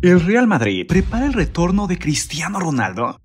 ¿El Real Madrid prepara el retorno de Cristiano Ronaldo?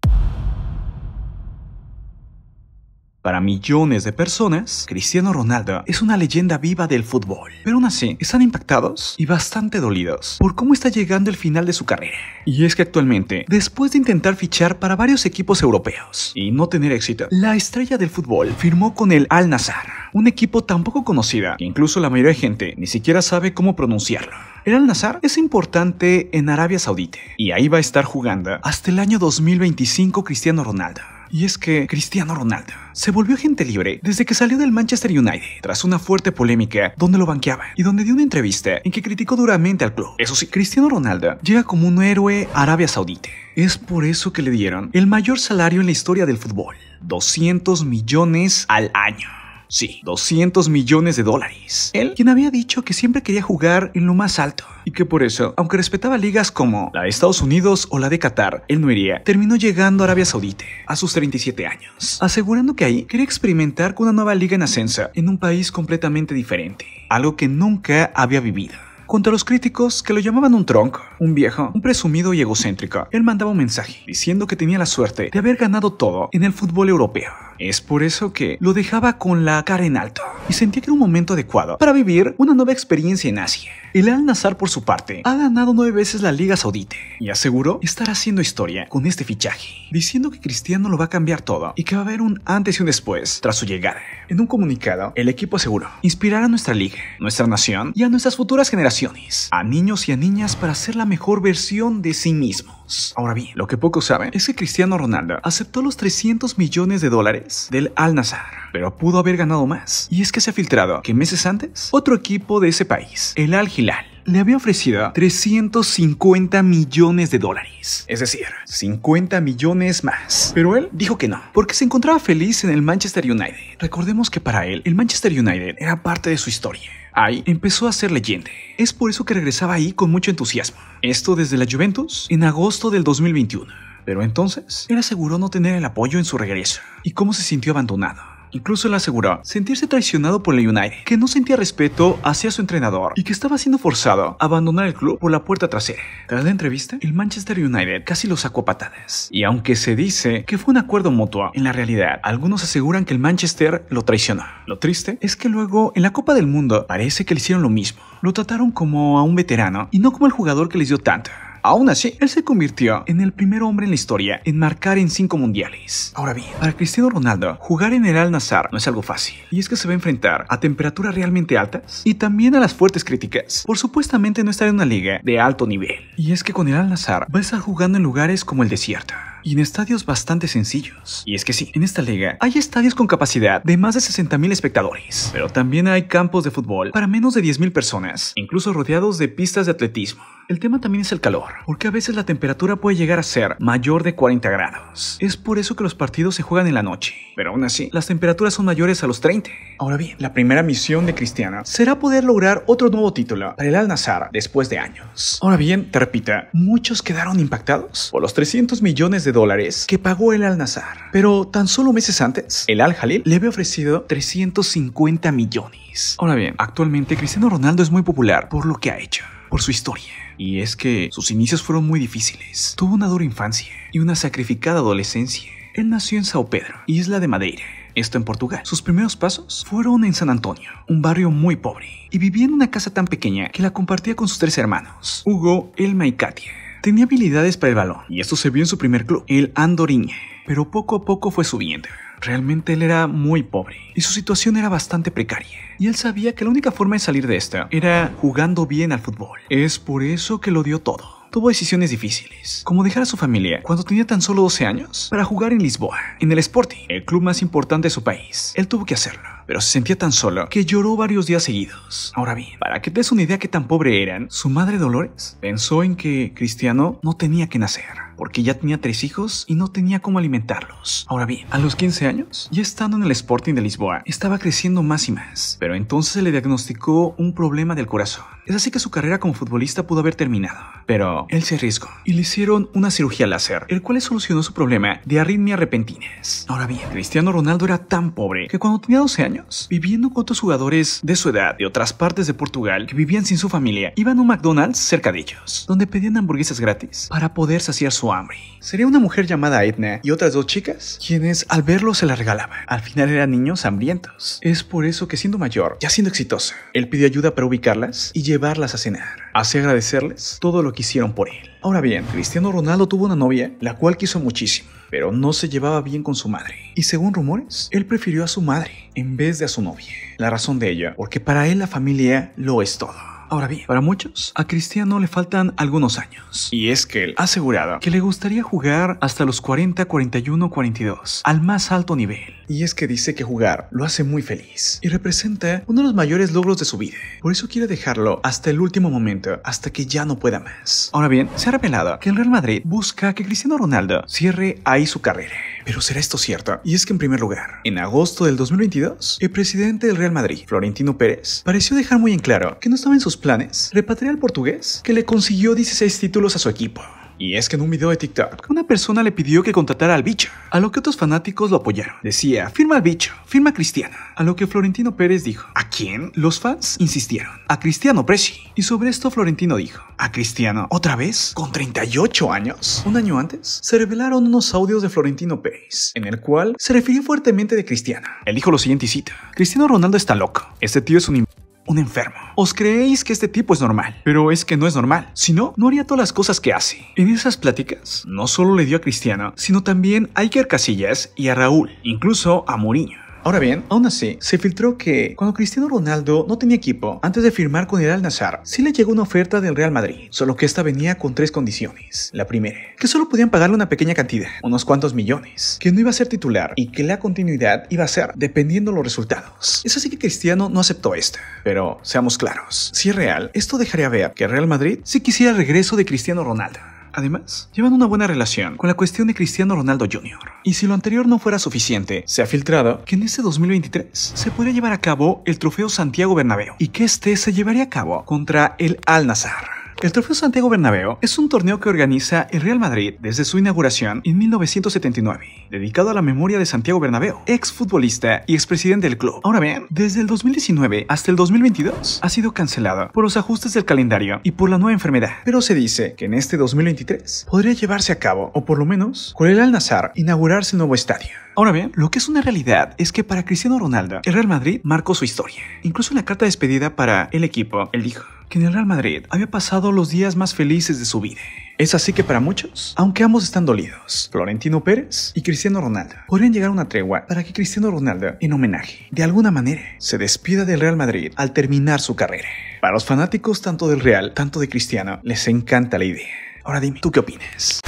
Para millones de personas, Cristiano Ronaldo es una leyenda viva del fútbol. Pero aún así, están impactados y bastante dolidos por cómo está llegando el final de su carrera. Y es que actualmente, después de intentar fichar para varios equipos europeos y no tener éxito, la estrella del fútbol firmó con el Al Nazar, un equipo tan poco conocida que incluso la mayoría de gente ni siquiera sabe cómo pronunciarlo. El Al-Nazar es importante en Arabia Saudita y ahí va a estar jugando hasta el año 2025 Cristiano Ronaldo y es que Cristiano Ronaldo se volvió gente libre desde que salió del Manchester United, tras una fuerte polémica donde lo banqueaban y donde dio una entrevista en que criticó duramente al club. Eso sí, Cristiano Ronaldo llega como un héroe a Arabia Saudita. Es por eso que le dieron el mayor salario en la historia del fútbol, 200 millones al año. Sí, 200 millones de dólares. Él, quien había dicho que siempre quería jugar en lo más alto y que por eso, aunque respetaba ligas como la de Estados Unidos o la de Qatar, él no iría, terminó llegando a Arabia Saudita a sus 37 años, asegurando que ahí quería experimentar con una nueva liga en ascensa en un país completamente diferente, algo que nunca había vivido contra los críticos que lo llamaban un tronco, un viejo, un presumido y egocéntrico. Él mandaba un mensaje diciendo que tenía la suerte de haber ganado todo en el fútbol europeo es por eso que lo dejaba con la cara en alto y sentía que era un momento adecuado para vivir una nueva experiencia en Asia. El al Nazar, por su parte, ha ganado nueve veces la Liga Saudita y aseguró estar haciendo historia con este fichaje, diciendo que Cristiano lo va a cambiar todo y que va a haber un antes y un después tras su llegada. En un comunicado, el equipo aseguró inspirar a nuestra liga, nuestra nación y a nuestras futuras generaciones, a niños y a niñas para ser la mejor versión de sí mismos. Ahora bien, lo que pocos saben es que Cristiano Ronaldo aceptó los 300 millones de dólares del Al-Nazar, pero pudo haber ganado más. Y es que se ha filtrado que meses antes, otro equipo de ese país, el Al-Hilal, le había ofrecido 350 millones de dólares, es decir, 50 millones más. Pero él dijo que no, porque se encontraba feliz en el Manchester United. Recordemos que para él el Manchester United era parte de su historia. Ahí empezó a ser leyenda. Es por eso que regresaba ahí con mucho entusiasmo. Esto desde la Juventus en agosto del 2021. Pero entonces, él aseguró no tener el apoyo en su regreso y cómo se sintió abandonado. Incluso le aseguró sentirse traicionado por el United, que no sentía respeto hacia su entrenador y que estaba siendo forzado a abandonar el club por la puerta trasera. Tras la entrevista, el Manchester United casi lo sacó a patadas. Y aunque se dice que fue un acuerdo mutuo, en la realidad, algunos aseguran que el Manchester lo traicionó. Lo triste es que luego, en la Copa del Mundo, parece que le hicieron lo mismo. Lo trataron como a un veterano y no como el jugador que les dio tanto. Aún así, él se convirtió en el primer hombre en la historia en marcar en cinco mundiales. Ahora bien, para Cristiano Ronaldo, jugar en el al Nazar no es algo fácil, y es que se va a enfrentar a temperaturas realmente altas y también a las fuertes críticas por supuestamente no estar en una liga de alto nivel. Y es que con el al Nazar va a estar jugando en lugares como el desierto y en estadios bastante sencillos. Y es que sí, en esta liga hay estadios con capacidad de más de 60.000 espectadores, pero también hay campos de fútbol para menos de 10.000 personas, incluso rodeados de pistas de atletismo. El tema también es el calor, porque a veces la temperatura puede llegar a ser mayor de 40 grados. Es por eso que los partidos se juegan en la noche, pero aún así, las temperaturas son mayores a los 30. Ahora bien, la primera misión de Cristiana será poder lograr otro nuevo título para el Al-Nazar después de años. Ahora bien, te repita, muchos quedaron impactados por los 300 millones de dólares que pagó el Al-Nazar. Pero tan solo meses antes, el Al-Jalil le había ofrecido 350 millones. Ahora bien, actualmente Cristiano Ronaldo es muy popular por lo que ha hecho, por su historia. Y es que sus inicios fueron muy difíciles. Tuvo una dura infancia y una sacrificada adolescencia. Él nació en Sao Pedro, isla de Madeira, esto en Portugal. Sus primeros pasos fueron en San Antonio, un barrio muy pobre, y vivía en una casa tan pequeña que la compartía con sus tres hermanos, Hugo, Elma y Katia. Tenía habilidades para el balón, y esto se vio en su primer club, el Andorín, pero poco a poco fue subiendo. Realmente él era muy pobre y su situación era bastante precaria. Y él sabía que la única forma de salir de esta era jugando bien al fútbol. Es por eso que lo dio todo tuvo decisiones difíciles, como dejar a su familia cuando tenía tan solo 12 años para jugar en Lisboa, en el Sporting, el club más importante de su país. Él tuvo que hacerlo, pero se sentía tan solo que lloró varios días seguidos. Ahora bien, para que te des una idea qué tan pobre eran, su madre Dolores pensó en que Cristiano no tenía que nacer porque ya tenía tres hijos y no tenía cómo alimentarlos. Ahora bien, a los 15 años, ya estando en el Sporting de Lisboa, estaba creciendo más y más, pero entonces se le diagnosticó un problema del corazón. Es así que su carrera como futbolista pudo haber terminado, pero él se arriesgó y le hicieron una cirugía láser, el cual le solucionó su problema de arritmia repentinas. Ahora bien, Cristiano Ronaldo era tan pobre que cuando tenía 12 años, viviendo con otros jugadores de su edad de otras partes de Portugal que vivían sin su familia, iban a un McDonald's cerca de ellos, donde pedían hamburguesas gratis para poder saciar su hambre. Sería una mujer llamada Edna y otras dos chicas, quienes al verlo se la regalaban. Al final eran niños hambrientos. Es por eso que siendo mayor, ya siendo exitosa, él pidió ayuda para ubicarlas y llevarlas a cenar. Así agradecerles todo lo que hicieron por él. Ahora bien, Cristiano Ronaldo tuvo una novia, la cual quiso muchísimo, pero no se llevaba bien con su madre. Y según rumores, él prefirió a su madre en vez de a su novia. La razón de ello, porque para él la familia lo es todo. Ahora bien, para muchos, a Cristiano le faltan algunos años. Y es que él ha asegurado que le gustaría jugar hasta los 40, 41, 42, al más alto nivel. Y es que dice que jugar lo hace muy feliz y representa uno de los mayores logros de su vida. Por eso quiere dejarlo hasta el último momento, hasta que ya no pueda más. Ahora bien, se ha revelado que el Real Madrid busca que Cristiano Ronaldo cierre ahí su carrera. Pero ¿será esto cierto? Y es que en primer lugar, en agosto del 2022, el presidente del Real Madrid, Florentino Pérez, pareció dejar muy en claro que no estaba en sus planes repatriar al portugués que le consiguió 16 títulos a su equipo. Y es que en un video de TikTok, una persona le pidió que contratara al bicho, a lo que otros fanáticos lo apoyaron. Decía, firma al bicho, firma Cristiana. A lo que Florentino Pérez dijo, ¿a quién? Los fans insistieron, a Cristiano Presi Y sobre esto Florentino dijo, ¿a Cristiano otra vez? ¿Con 38 años? Un año antes, se revelaron unos audios de Florentino Pérez, en el cual se refirió fuertemente de Cristiana. Él dijo lo siguiente y cita, Cristiano Ronaldo está loco, este tío es un un enfermo. Os creéis que este tipo es normal, pero es que no es normal. Si no, no haría todas las cosas que hace. En esas pláticas, no solo le dio a Cristiano, sino también a Iker Casillas y a Raúl, incluso a Mourinho. Ahora bien, aún así, se filtró que cuando Cristiano Ronaldo no tenía equipo, antes de firmar con el Al-Nazar, sí le llegó una oferta del Real Madrid, solo que esta venía con tres condiciones. La primera, que solo podían pagarle una pequeña cantidad, unos cuantos millones, que no iba a ser titular y que la continuidad iba a ser dependiendo los resultados. Es así que Cristiano no aceptó esta. Pero seamos claros, si es real, esto dejaría ver que Real Madrid sí quisiera el regreso de Cristiano Ronaldo. Además, llevan una buena relación con la cuestión de Cristiano Ronaldo Jr. Y si lo anterior no fuera suficiente, se ha filtrado que en este 2023 se podría llevar a cabo el Trofeo Santiago Bernabéu y que este se llevaría a cabo contra el Al Nazar. El Trofeo Santiago Bernabéu es un torneo que organiza el Real Madrid desde su inauguración en 1979, dedicado a la memoria de Santiago Bernabéu, exfutbolista y expresidente del club. Ahora bien, desde el 2019 hasta el 2022 ha sido cancelado por los ajustes del calendario y por la nueva enfermedad, pero se dice que en este 2023 podría llevarse a cabo, o por lo menos, con el Al-Nazar inaugurarse el nuevo estadio. Ahora bien, lo que es una realidad es que para Cristiano Ronaldo, el Real Madrid marcó su historia. Incluso en la carta de despedida para el equipo, él dijo que en el Real Madrid había pasado los días más felices de su vida. Es así que para muchos, aunque ambos están dolidos, Florentino Pérez y Cristiano Ronaldo podrían llegar a una tregua para que Cristiano Ronaldo, en homenaje, de alguna manera, se despida del Real Madrid al terminar su carrera. Para los fanáticos tanto del Real, tanto de Cristiano, les encanta la idea. Ahora dime, ¿tú qué opinas?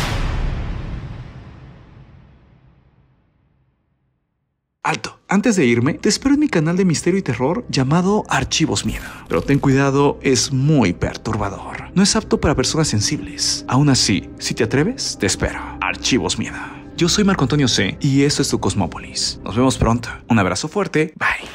Antes de irme, te espero en mi canal de misterio y terror llamado Archivos Miedo. Pero ten cuidado, es muy perturbador. No es apto para personas sensibles. Aún así, si te atreves, te espero. Archivos Miedo. Yo soy Marco Antonio C. y esto es tu Cosmópolis. Nos vemos pronto. Un abrazo fuerte. Bye.